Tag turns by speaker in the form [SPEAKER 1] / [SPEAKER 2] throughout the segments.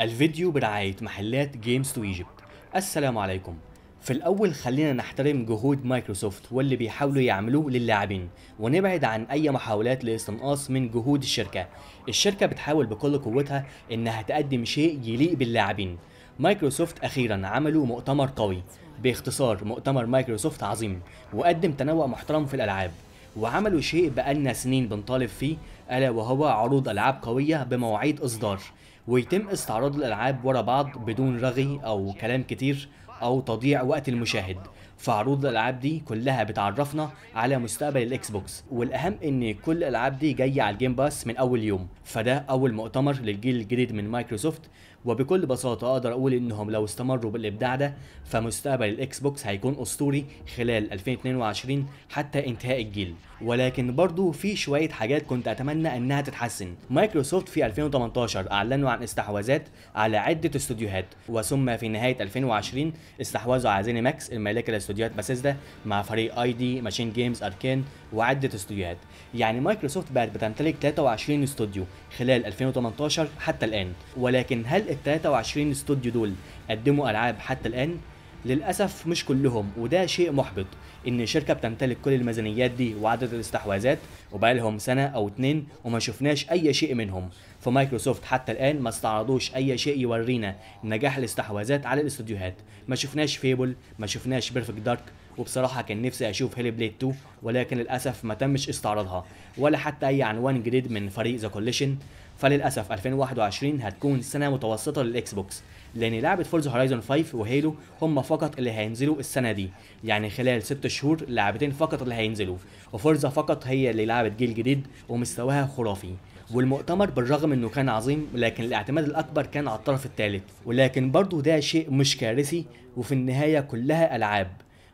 [SPEAKER 1] الفيديو برعاية محلات جيمز تو ايجيبت السلام عليكم في الأول خلينا نحترم جهود مايكروسوفت واللي بيحاولوا يعملوه للاعبين ونبعد عن أي محاولات لاستنقاص من جهود الشركة الشركة بتحاول بكل قوتها إنها تقدم شيء يليق باللاعبين مايكروسوفت أخيرا عملوا مؤتمر قوي باختصار مؤتمر مايكروسوفت عظيم وقدم تنوع محترم في الألعاب وعملوا شيء بقالنا سنين بنطالب فيه ألا وهو عروض ألعاب قوية بمواعيد إصدار ويتم استعراض الألعاب ورا بعض بدون رغي أو كلام كتير أو تضييع وقت المشاهد فعروض الألعاب دي كلها بتعرفنا على مستقبل الإكس بوكس والأهم إن كل الألعاب دي جاية على الجيم باس من أول يوم فده أول مؤتمر للجيل الجديد من مايكروسوفت وبكل بساطة أقدر أقول إنهم لو استمروا بالإبداع ده فمستقبل الإكس بوكس هيكون أسطوري خلال 2022 حتى انتهاء الجيل ولكن برضو في شوية حاجات كنت أتمنى إنها تتحسن مايكروسوفت في 2018 أعلنوا عن استحواذات على عدة استوديوهات وثم في نهاية 2020 استحوذوا على زيني ماكس المالكة لاستوديوهات باسيسدا مع فريق اي دي ماشين جيمز أركان وعدة استوديوهات يعني مايكروسوفت بقت بتمتلك 23 استوديو خلال 2018 حتى الآن ولكن هل ال 23 استوديو دول قدموا العاب حتى الان للاسف مش كلهم وده شيء محبط ان شركه بتمتلك كل الميزانيات دي وعدد الاستحواذات وبقالهم سنه او اتنين وما شفناش اي شيء منهم فمايكروسوفت حتى الان ما استعرضوش اي شيء يورينا نجاح الاستحواذات على الاستوديوهات ما شفناش فيبل ما شفناش بيرفكت دارك وبصراحه كان نفسي اشوف هيلي بليد 2 ولكن للاسف ما تمش استعراضها ولا حتى اي عنوان جديد من فريق ذا كوليشن فللاسف 2021 هتكون سنه متوسطه للاكس بوكس لان لعبه فورز هورايزون 5 وهيلو هم فقط اللي هينزلوا السنه دي يعني خلال 6 شهور لعبتين فقط اللي هينزلوا وفورزا فقط هي اللي لعبت جيل جديد ومستواها خرافي والمؤتمر بالرغم انه كان عظيم لكن الاعتماد الاكبر كان على الطرف الثالث ولكن برضه ده شيء مش كارثي وفي النهايه كلها العاب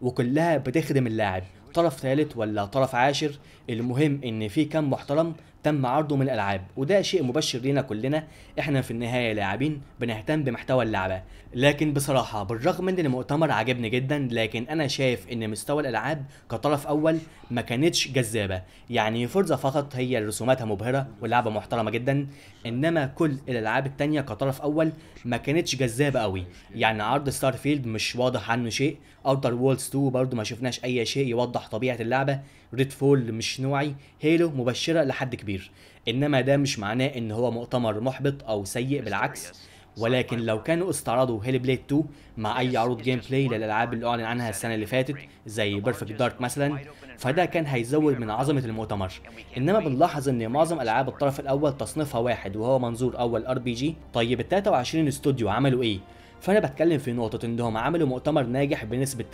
[SPEAKER 1] وكلها بتخدم اللاعب طرف ثالث ولا طرف عاشر المهم ان في كم محترم تم عرضه من الالعاب وده شيء مبشر لينا كلنا احنا في النهايه لاعبين بنهتم بمحتوى اللعبه لكن بصراحه بالرغم من ان المؤتمر عجبني جدا لكن انا شايف ان مستوى الالعاب كطرف اول ما كانتش جذابه يعني فرزه فقط هي رسوماتها مبهره واللعبه محترمه جدا انما كل الالعاب التانية كطرف اول ما كانتش جذابه قوي يعني عرض ستار فيلد مش واضح عنه شيء اوتر وولز 2 برضه ما شفناش اي شيء يوضح طبيعه اللعبه ريد فول مش نوعي هيلو مبشره لحد كبير انما ده مش معناه ان هو مؤتمر محبط او سيء بالعكس ولكن لو كانوا استعرضوا هيلي بليد 2 مع اي عروض جيم بلاي للالعاب اللي اعلن عنها السنه اللي فاتت زي بيرفكت دارك مثلا فده كان هيزود من عظمه المؤتمر انما بنلاحظ ان معظم العاب الطرف الاول تصنيفها واحد وهو منظور اول ار بي جي طيب ال 23 استوديو عملوا ايه فانا بتكلم في نقطه انهم عملوا مؤتمر ناجح بنسبه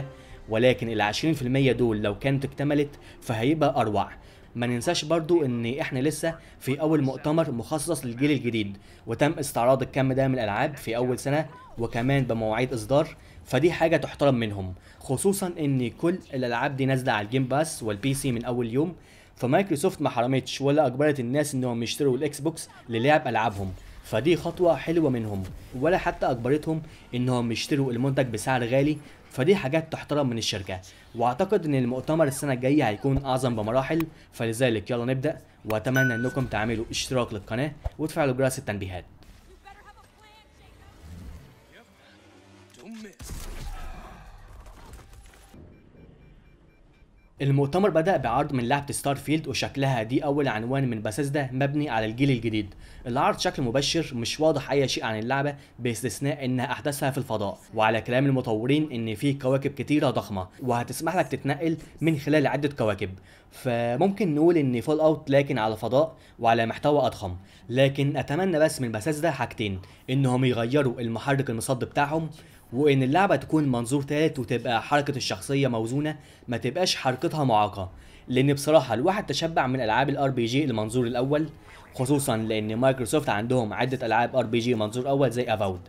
[SPEAKER 1] 80% ولكن ال 20% دول لو كانت اكتملت فهيبقى اروع ما ننساش برضو ان احنا لسه في اول مؤتمر مخصص للجيل الجديد وتم استعراض الكم ده من الالعاب في اول سنه وكمان بمواعيد اصدار فدي حاجه تحترم منهم خصوصا ان كل الالعاب دي نازله على الجيم باس والبي سي من اول يوم فمايكروسوفت ما حرمتش ولا اجبرت الناس انهم يشتروا الاكس بوكس للعب العابهم فدي خطوه حلوه منهم ولا حتى اجبرتهم انهم يشتروا المنتج بسعر غالي فدي حاجات تحترم من الشركه واعتقد ان المؤتمر السنه الجايه هيكون اعظم بمراحل فلذلك يلا نبدا واتمنى انكم تعملوا اشتراك للقناه وتفعلوا جرس التنبيهات المؤتمر بدأ بعرض من لعبة ستار فيلد وشكلها دي أول عنوان من باسيزدا مبني على الجيل الجديد العرض شكل مبشر مش واضح أي شيء عن اللعبة باستثناء إنها أحداثها في الفضاء وعلى كلام المطورين إن في كواكب كتيرة ضخمة وهتسمح لك تتنقل من خلال عدة كواكب فممكن نقول إن فول أوت لكن على فضاء وعلى محتوى أضخم لكن أتمنى بس من باسيزدا حاجتين إنهم يغيروا المحرك المصد بتاعهم وان اللعبه تكون منظور ثالث وتبقى حركه الشخصيه موزونه ما تبقاش حركتها معاقه لان بصراحه الواحد تشبع من العاب الار بي جي المنظور الاول خصوصا لان مايكروسوفت عندهم عده العاب ار بي جي منظور اول زي افاود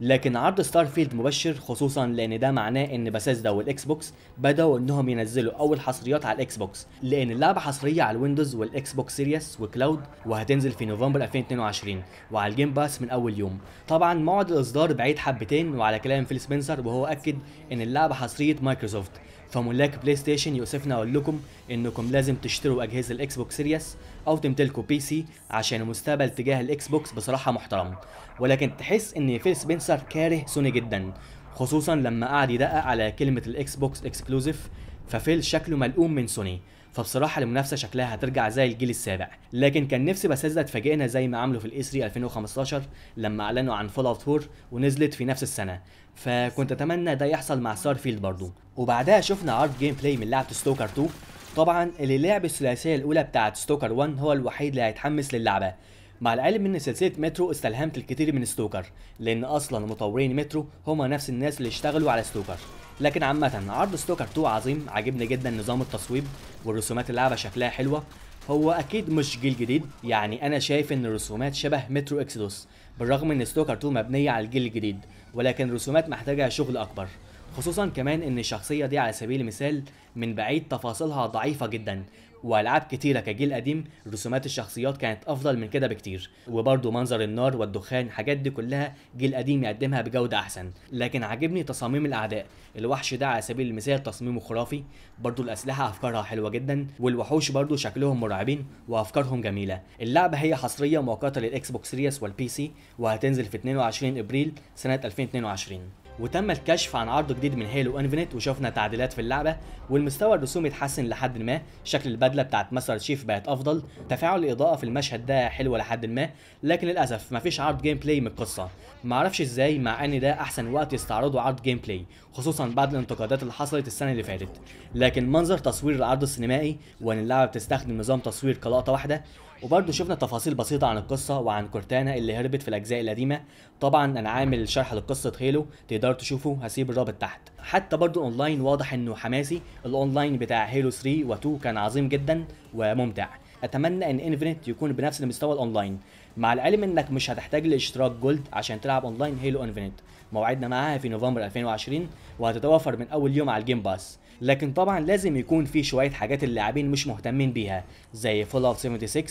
[SPEAKER 1] لكن عرض ستارفيلد مبشر خصوصا لان ده معناه ان باسيسدا والاكس بوكس بداوا انهم ينزلوا اول حصريات على الاكس بوكس لان اللعبه حصريه على الويندوز والاكس بوكس سيريس وكلاود وهتنزل في نوفمبر 2022 وعلى الجيم باس من اول يوم طبعا موعد الاصدار بعيد حبتين وعلى كلام فيل سبنسر وهو اكد ان اللعبه حصريه مايكروسوفت فملاك بلاي ستيشن يؤسفنا اقول لكم انكم لازم تشتروا اجهزه الاكس بوكس سيريس او تمتلكوا بي سي عشان المستقبل تجاه الاكس بوكس بصراحه محترم ولكن تحس ان فيل سبنسر كاره سوني جدا خصوصا لما قعد يدقق على كلمه الاكس بوكس اكسكلوزيف ففيل شكله ملقوم من سوني فبصراحة المنافسة شكلها هترجع زي الجيل السابع، لكن كان نفسي بسيزا تفاجئنا زي ما عملوا في الاي 3 2015 لما اعلنوا عن فول اوت 4 ونزلت في نفس السنة، فكنت اتمنى ده يحصل مع ستار فيلد برضه، وبعدها شفنا عرض جيم بلاي من لعبة ستوكر 2 طبعا اللي لعب الثلاثية الأولى بتاعة ستوكر 1 هو الوحيد اللي هيتحمس للعبة مع العلم ان سلسله مترو استلهمت الكثير من ستوكر لان اصلا مطورين مترو هما نفس الناس اللي اشتغلوا على ستوكر لكن عامه عرض ستوكر 2 عظيم عجبني جدا نظام التصويب والرسومات اللعبه شكلها حلوه هو اكيد مش جيل جديد يعني انا شايف ان الرسومات شبه مترو اكسدوس بالرغم ان ستوكر 2 مبنيه على الجيل الجديد ولكن الرسومات محتاجه شغل اكبر خصوصا كمان ان الشخصيه دي على سبيل المثال من بعيد تفاصيلها ضعيفه جدا والعاب كتيره كجيل قديم رسومات الشخصيات كانت افضل من كده بكتير وبرضه منظر النار والدخان الحاجات دي كلها جيل قديم يقدمها بجوده احسن لكن عاجبني تصاميم الاعداء الوحش ده على سبيل المثال تصميمه خرافي برضه الاسلحه افكارها حلوه جدا والوحوش برضه شكلهم مرعبين وافكارهم جميله اللعبه هي حصريه مؤقته للاكس بوكس سيريس والبي سي وهتنزل في 22 ابريل سنه 2022 وتم الكشف عن عرض جديد من هيلو انفينيت وشفنا تعديلات في اللعبه والمستوى الرسومي اتحسن لحد ما شكل البدله بتاعت ماستر شيف بقت افضل تفاعل الاضاءه في المشهد ده حلو لحد ما لكن للاسف مفيش عرض جيم بلاي من القصه معرفش ازاي مع ان ده احسن وقت يستعرضوا عرض جيم بلاي خصوصا بعد الانتقادات اللي حصلت السنه اللي فاتت لكن منظر تصوير العرض السينمائي وان اللعبه بتستخدم نظام تصوير كلقطه واحده وبرضه شفنا تفاصيل بسيطة عن القصة وعن كورتانا اللي هربت في الأجزاء القديمة طبعا أنا عامل شرح لقصة هيلو تقدروا تشوفه هسيب الرابط تحت حتى برضه أونلاين واضح إنه حماسي الأونلاين بتاع هيلو 3 و2 كان عظيم جدا وممتع اتمنى ان انفينيت يكون بنفس المستوى الاونلاين مع العلم انك مش هتحتاج لاشتراك جولد عشان تلعب اونلاين هيلو انفينيت موعدنا معاها في نوفمبر 2020 وهتتوفر من اول يوم على الجيم باس لكن طبعا لازم يكون في شويه حاجات اللاعبين مش مهتمين بيها زي فول اوت 76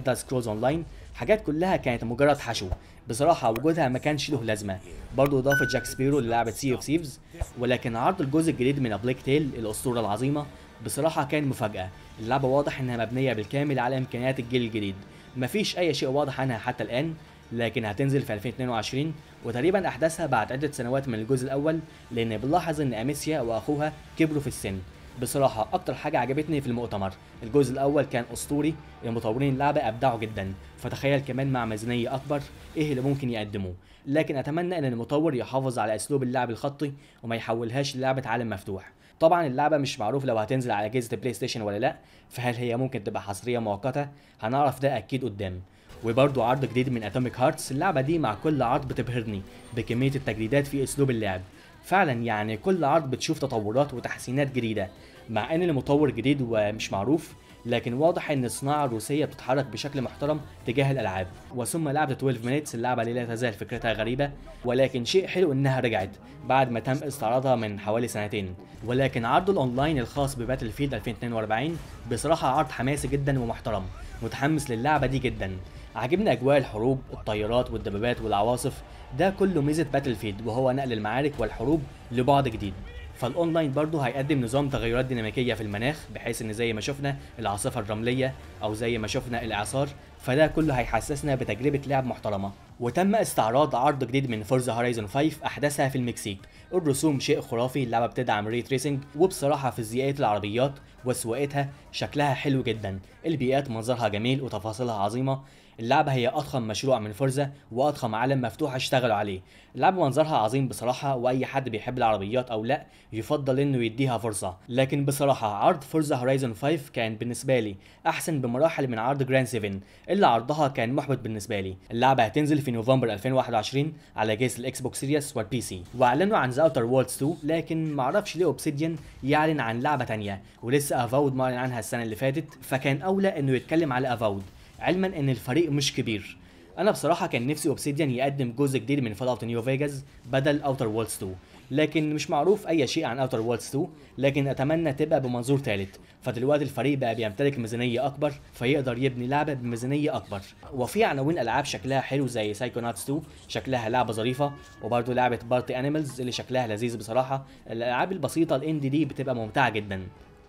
[SPEAKER 1] سكروز سكرولز لاين حاجات كلها كانت مجرد حشو بصراحه وجودها ما كانش له لازمه برضو اضافه جاك سبيرو للعبه سي اوف سيفز ولكن عرض الجزء الجديد من بليك تيل الاسطوره العظيمه بصراحه كان مفاجاه اللعبه واضح انها مبنيه بالكامل على امكانيات الجيل الجديد مفيش اي شيء واضح عنها حتى الان لكن هتنزل في 2022 وتقريبا احداثها بعد عده سنوات من الجزء الاول لان بنلاحظ ان اميسيا واخوها كبروا في السن بصراحة أكتر حاجة عجبتني في المؤتمر الجزء الأول كان أسطوري المطورين اللعبة أبدعوا جدا فتخيل كمان مع ميزانية أكبر إيه اللي ممكن يقدموه لكن أتمنى إن المطور يحافظ على أسلوب اللعب الخطي وما يحولهاش للعبة عالم مفتوح طبعا اللعبة مش معروف لو هتنزل على أجهزة بلاي ستيشن ولا لأ فهل هي ممكن تبقى حصرية مؤقتة هنعرف ده أكيد قدام وبرضه عرض جديد من اتوميك هارتس اللعبه دي مع كل عرض بتبهرني بكميه التجديدات في اسلوب اللعب فعلا يعني كل عرض بتشوف تطورات وتحسينات جديده مع ان المطور جديد ومش معروف لكن واضح ان الصناعه الروسيه بتتحرك بشكل محترم تجاه الالعاب وثم لعبه 12 مينيتس اللعبه اللي لا تزال فكرتها غريبه ولكن شيء حلو انها رجعت بعد ما تم استعراضها من حوالي سنتين ولكن عرض الاونلاين الخاص بباتل فيلد 2042 بصراحه عرض حماسي جدا ومحترم متحمس للعبه دي جدا عاجبني اجواء الحروب الطيارات والدبابات والعواصف ده كله ميزه باتل فيلد وهو نقل المعارك والحروب لبعد جديد فالاونلاين برضه هيقدم نظام تغيرات ديناميكيه في المناخ بحيث ان زي ما شفنا العاصفه الرمليه او زي ما شفنا الاعصار فده كله هيحسسنا بتجربه لعب محترمه وتم استعراض عرض جديد من فورزا هورايزون 5 احداثها في المكسيك الرسوم شيء خرافي اللعبه بتدعم ري تريسنج وبصراحه فيزيائيه العربيات وسواقتها شكلها حلو جدا البيئات منظرها جميل وتفاصيلها عظيمه اللعبة هي أضخم مشروع من فرزة وأضخم عالم مفتوح اشتغلوا عليه اللعبة منظرها عظيم بصراحة وأي حد بيحب العربيات أو لأ يفضل إنه يديها فرصة لكن بصراحة عرض فرزة هورايزون 5 كان بالنسبة لي أحسن بمراحل من عرض جراند 7 اللي عرضها كان محبط بالنسبة لي اللعبة هتنزل في نوفمبر 2021 على جهاز الإكس بوكس سيريس والبي سي وأعلنوا عن ذا أوتر وولدز 2 لكن معرفش ليه أوبسيديان يعلن عن لعبة تانية ولسه أفاود معلن عنها السنة اللي فاتت فكان أولى إنه يتكلم على أفاود علما ان الفريق مش كبير انا بصراحه كان نفسي اوبسيديان يقدم جزء جديد من فضاء اوت نيو فيجاس بدل اوتر وولز 2 لكن مش معروف اي شيء عن اوتر وولز 2 لكن اتمنى تبقى بمنظور ثالث فدلوقتي الفريق بقى بيمتلك ميزانيه اكبر فيقدر يبني لعبه بميزانيه اكبر وفي عناوين العاب شكلها حلو زي سايكوناتس 2 شكلها لعبه ظريفه وبرده لعبه بارتي انيمالز اللي شكلها لذيذ بصراحه الالعاب البسيطه الان دي دي بتبقى ممتعه جدا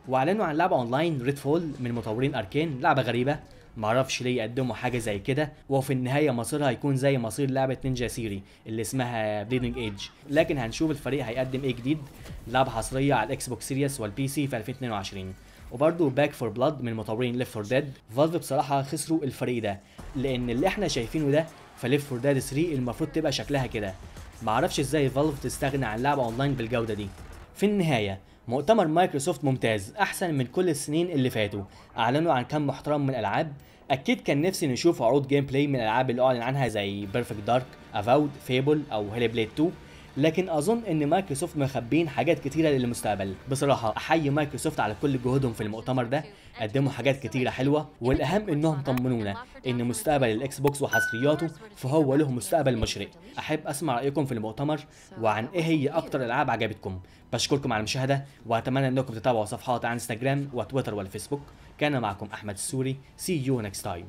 [SPEAKER 1] واعلنوا عن لعبه اونلاين ريد فول من مطورين اركين لعبه غريبه معرفش ليه يقدموا حاجه زي كده وفي النهايه مصيرها هيكون زي مصير لعبه نينجا سيري اللي اسمها بليدنج ايدج لكن هنشوف الفريق هيقدم ايه جديد لعبه حصريه على الاكس بوكس سيريس والبي سي في 2022 وبرده باك فور بلاد من مطورين ليف فور ديد فالف بصراحه خسروا الفريق ده لان اللي احنا شايفينه ده في ليف فور ديد 3 المفروض تبقى شكلها كده معرفش ازاي فالف تستغنى عن لعبه اونلاين بالجوده دي في النهايه مؤتمر مايكروسوفت ممتاز احسن من كل السنين اللي فاتوا اعلنوا عن كم محترم من الالعاب اكيد كان نفسي نشوف عروض جيم بلاي من الالعاب اللي اعلن عنها زي بيرفكت دارك افاود فيبل او هيلي بليد 2 لكن اظن ان مايكروسوفت مخبين حاجات كتيره للمستقبل بصراحه احيي مايكروسوفت على كل جهودهم في المؤتمر ده قدموا حاجات كتيره حلوه والاهم انهم طمنونا ان مستقبل الاكس بوكس وحصرياته فهو له مستقبل مشرق احب اسمع رايكم في المؤتمر وعن ايه هي اكتر العاب عجبتكم بشكركم على المشاهده واتمنى انكم تتابعوا صفحات على انستغرام وتويتر والفيسبوك كان معكم احمد السوري سي يو نيكست تايم